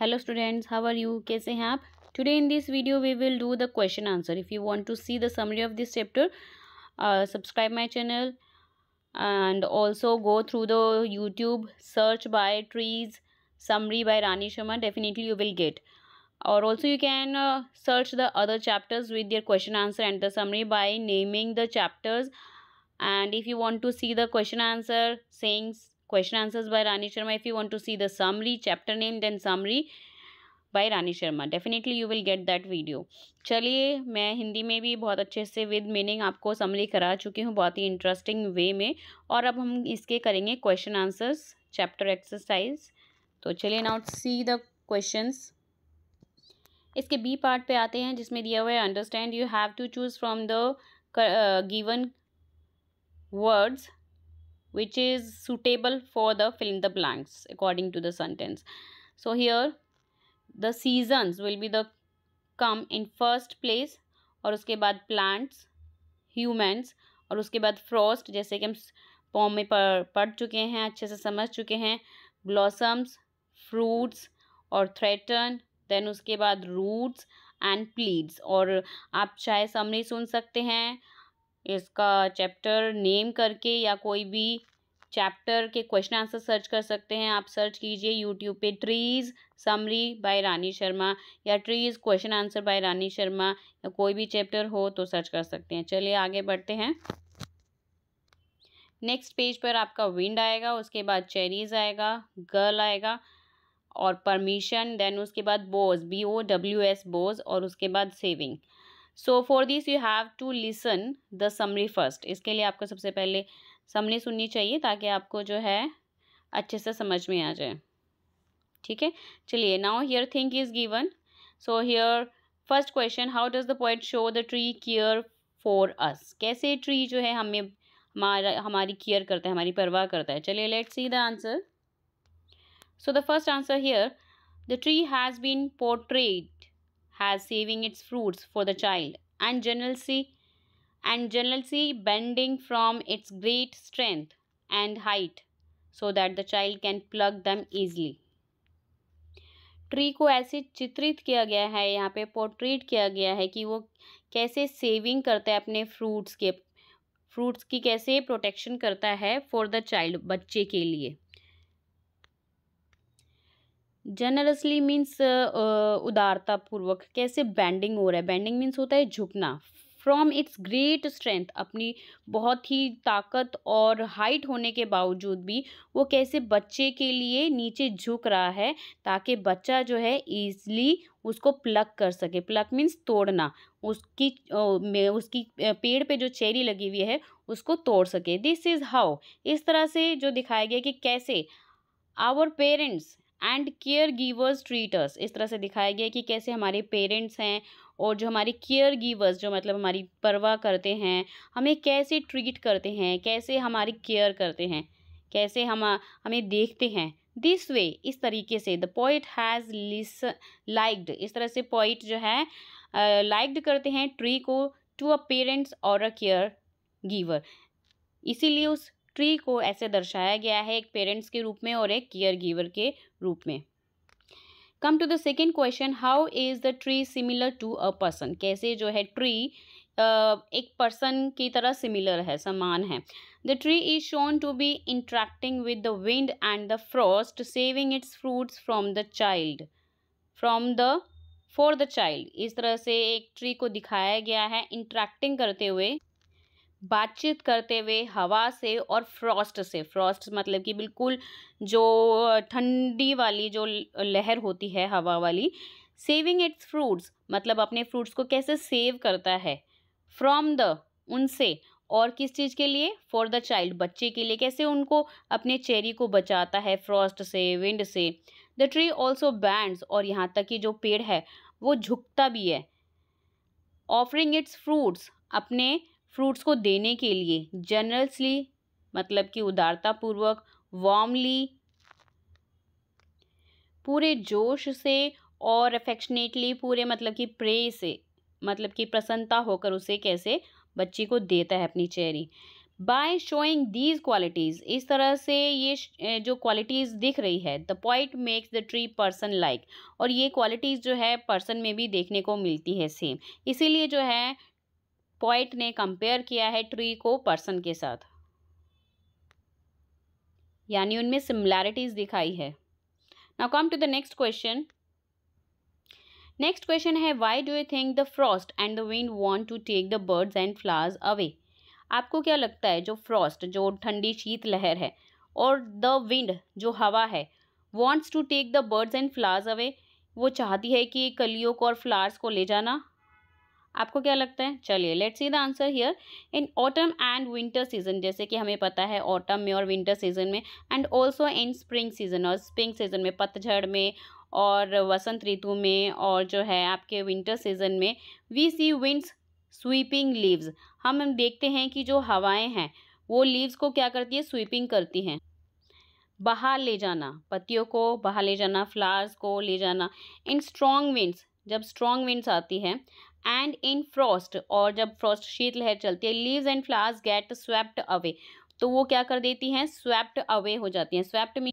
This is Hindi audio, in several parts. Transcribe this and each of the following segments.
hello students how are you kaise hain aap today in this video we will do the question answer if you want to see the summary of this chapter uh, subscribe my channel and also go through the youtube search by trees summary by rani sharma definitely you will get or also you can uh, search the other chapters with their question answer and the summary by naming the chapters and if you want to see the question answer sayings. Question answers by Rani Sharma. If you want to see the summary, chapter name, then summary by Rani Sharma definitely you will get that video चलिए मैं हिंदी में भी बहुत अच्छे से विद मीनिंग आपको समरी करा चुकी हूँ बहुत ही इंटरेस्टिंग वे में और अब हम इसके करेंगे क्वेश्चन आंसर्स चैप्टर एक्सरसाइज तो चलिए नाउट सी द क्वेश्चन इसके बी पार्ट पे आते हैं जिसमें दिया हुआ है understand you have to choose from the given words which is suitable for the fill in the blanks according to the sentence so here the seasons will be the come in first place और उसके बाद plants humans और उसके बाद frost जैसे कि हम पॉम में पढ़ पढ़ चुके हैं अच्छे से समझ चुके हैं blossoms fruits और threaten then उसके बाद roots and pleads और आप चाहे समरी सुन सकते हैं इसका चैप्टर नेम करके या कोई भी चैप्टर के क्वेश्चन आंसर सर्च कर सकते हैं आप सर्च कीजिए यूट्यूब पे trees summary by Rani Sharma या trees question answer by Rani Sharma या कोई भी चैप्टर हो तो सर्च कर सकते हैं चलिए आगे बढ़ते हैं नेक्स्ट पेज पर आपका विंड आएगा उसके बाद चेरीज आएगा गर्ल आएगा और परमिशन देन उसके बाद bows B O W S bows और उसके बाद saving so for this you have to listen the summary first इसके लिए आपको सबसे पहले समरी सुननी चाहिए ताकि आपको जो है अच्छे से समझ में आ जाए ठीक है चलिए now here thing is given so here first question how does the poet show the tree care for us कैसे ट्री जो है हमें हमारा हमारी केयर करता है हमारी परवाह करता है चलिए let's see the answer so the first answer here the tree has been portrayed has saving its fruits for the child and generally and generally bending from its great strength and height so that the child can pluck them easily tree को ऐसे चित्रित किया गया है यहाँ पे पोर्ट्रेट किया गया है कि वो कैसे सेविंग करता है अपने फ्रूट्स के फ्रूट्स की कैसे प्रोटेक्शन करता है फॉर द चाइल्ड बच्चे के लिए जनरसली मीन्स uh, uh, उदारतापूर्वक कैसे बैंडिंग हो रहा है बैंडिंग मीन्स होता है झुकना फ्रॉम इट्स ग्रेट स्ट्रेंथ अपनी बहुत ही ताकत और हाइट होने के बावजूद भी वो कैसे बच्चे के लिए नीचे झुक रहा है ताकि बच्चा जो है ईजली उसको प्लक कर सके प्लक मीन्स तोड़ना उसकी उसकी पेड़ पे जो चेरी लगी हुई है उसको तोड़ सके दिस इज़ हाउ इस तरह से जो दिखाया गया कि कैसे our parents and care givers treaters इस तरह से दिखाया गया कि कैसे हमारे पेरेंट्स हैं और जो हमारे केयर गिवर्स जो मतलब हमारी परवाह करते हैं हमें कैसे ट्रीट करते हैं कैसे हमारी केयर करते हैं कैसे हम हमें देखते हैं दिस वे इस तरीके से द पोइट हैज़ लिस लाइक्ड इस तरह से पोइट जो है लाइक्ड करते हैं ट्री को टू अ पेरेंट्स और अ केयर गिवर इसीलिए उस ट्री को ऐसे दर्शाया गया है एक पेरेंट्स के रूप में और एक केयर गिवर के रूप में come to the second question how is the tree similar to a person कैसे जो है ट्री एक पर्सन की तरह सिमिलर है समान है the tree is shown to be interacting with the wind and the frost saving its fruits from the child from the for the child इस तरह से एक ट्री को दिखाया गया है इंट्रैक्टिंग करते हुए बातचीत करते हुए हवा से और फ्रॉस्ट से फ्रॉस्ट मतलब कि बिल्कुल जो ठंडी वाली जो लहर होती है हवा वाली सेविंग इट्स फ्रूट्स मतलब अपने फ्रूट्स को कैसे सेव करता है फ्रॉम द उनसे और किस चीज़ के लिए फॉर द चाइल्ड बच्चे के लिए कैसे उनको अपने चेरी को बचाता है फ्रॉस्ट से विंड से द ट्री ऑल्सो बैंड्स और यहाँ तक कि जो पेड़ है वो झुकता भी है ऑफरिंग इट्स फ्रूट्स अपने फ्रूट्स को देने के लिए जनरल्सली मतलब कि उदारतापूर्वक वार्मली पूरे जोश से और अफेक्शनेटली पूरे मतलब कि प्रे से मतलब कि प्रसन्नता होकर उसे कैसे बच्ची को देता है अपनी cherry by showing these qualities इस तरह से ये जो क्वालिटीज़ दिख रही है the poet makes the tree person like और ये क्वालिटीज़ जो है पर्सन में भी देखने को मिलती है सेम इसीलिए जो है पॉइंट ने कंपेयर किया है ट्री को पर्सन के साथ यानी उनमें सिमिलैरिटीज दिखाई है now come to the next question next question है why do you think the frost and the wind want to take the birds and flowers away आपको क्या लगता है जो फ्रॉस्ट जो ठंडी शीत लहर है और द विंड जो हवा है wants to take the birds and flowers away वो चाहती है कि कलियों को और फ्लावर्स को ले जाना आपको क्या लगता है चलिए let see the answer here in autumn and winter season जैसे कि हमें पता है ऑटम में और विंटर सीजन में and also in spring season और स्प्रिंग सीजन में पतझड़ में और वसंत ऋतु में और जो है आपके विंटर सीजन में we see winds sweeping leaves हम हम देखते हैं कि जो हवाएं हैं वो लीव्स को क्या करती है स्वीपिंग करती हैं बाहर ले जाना पत्तियों को बाहर ले जाना फ्लावर्स को ले जाना इन स्ट्रॉन्ग विंड्स जब स्ट्रॉन्ग विंड्स आती है एंड इन फ्रॉस्ट और जब फ्रॉस्ट शीतलहर चलती है leaves and flowers get swept away तो वो क्या कर देती हैं स्वेप्ट अवे हो जाती हैं स्वेप्ट मीन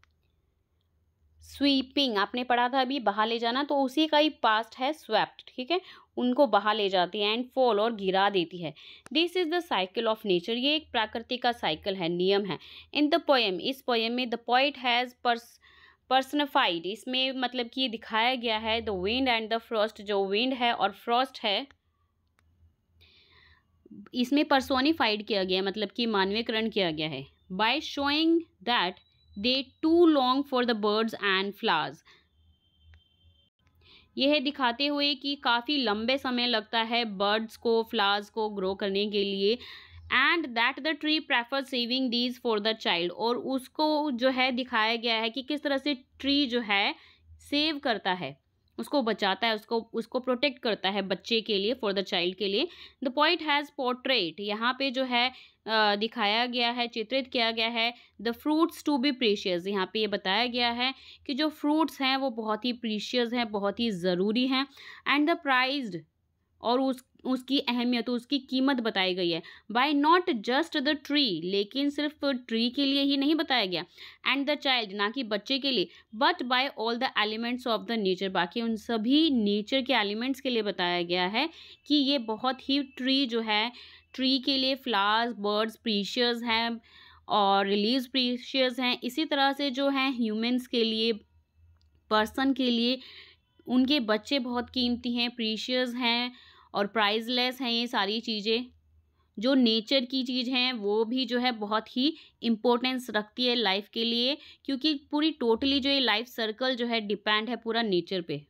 स्वीपिंग आपने पढ़ा था अभी बहा ले जाना तो उसी का ही पास्ट है स्वेप्ट ठीक है उनको बहा ले जाती है एंड फॉल और गिरा देती है this is the cycle of nature ये एक प्राकृतिक का साइकिल है नियम है इन द पोएम इस पोएम में द पॉइट हैज़ पर्स पर्सनफाइड इसमें मतलब कि ये दिखाया गया है the wind and the frost जो विंड है और फ्रॉस्ट है इसमें पर्सोनिफाइड किया गया मतलब कि मानवीकरण किया गया है by showing that they too long for the birds and flowers यह दिखाते हुए कि काफ़ी लंबे समय लगता है बर्ड्स को फ्लावर्स को ग्रो करने के लिए and that the tree prefer saving these for the child और उसको जो है दिखाया गया है कि किस तरह से ट्री जो है सेव करता है उसको बचाता है उसको उसको प्रोटेक्ट करता है बच्चे के लिए फॉर द चाइल्ड के लिए द पॉइंट हैज़ पोर्ट्रेट यहाँ पे जो है दिखाया गया है चित्रित किया गया है the fruits to be precious यहाँ पे ये बताया गया है कि जो फ्रूट्स हैं वो बहुत ही प्रीशियस हैं बहुत ही ज़रूरी हैं एंड द प्राइज्ड और उस उसकी अहमियत उसकी कीमत बताई गई है by not just the tree लेकिन सिर्फ ट्री के लिए ही नहीं बताया गया एंड द चाइल्ड ना कि बच्चे के लिए but by all the elements of the nature बाकी उन सभी नेचर के एलिमेंट्स के लिए बताया गया है कि ये बहुत ही ट्री जो है ट्री के लिए फ्लावर्स बर्ड्स प्रीशियस हैं और रिलीज प्रीशियस हैं इसी तरह से जो है ह्यूमन्स के लिए पर्सन के लिए उनके बच्चे बहुत कीमती हैं प्रीशियस हैं और प्राइजलेस हैं ये सारी चीज़ें जो नेचर की चीज़ हैं वो भी जो है बहुत ही इम्पोर्टेंस रखती है लाइफ के लिए क्योंकि पूरी टोटली जो ये लाइफ सर्कल जो है डिपेंड है पूरा नेचर पे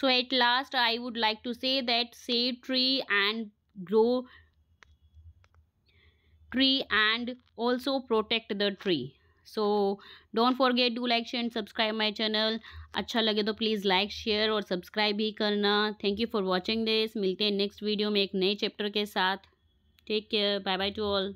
so at last I would like to say that save tree and grow tree and also protect the tree so don't forget to like share and subscribe my channel अच्छा लगे तो प्लीज़ लाइक शेयर और सब्सक्राइब भी करना thank you for watching this मिलते हैं नेक्स्ट वीडियो में एक नए चैप्टर के साथ take care bye bye to all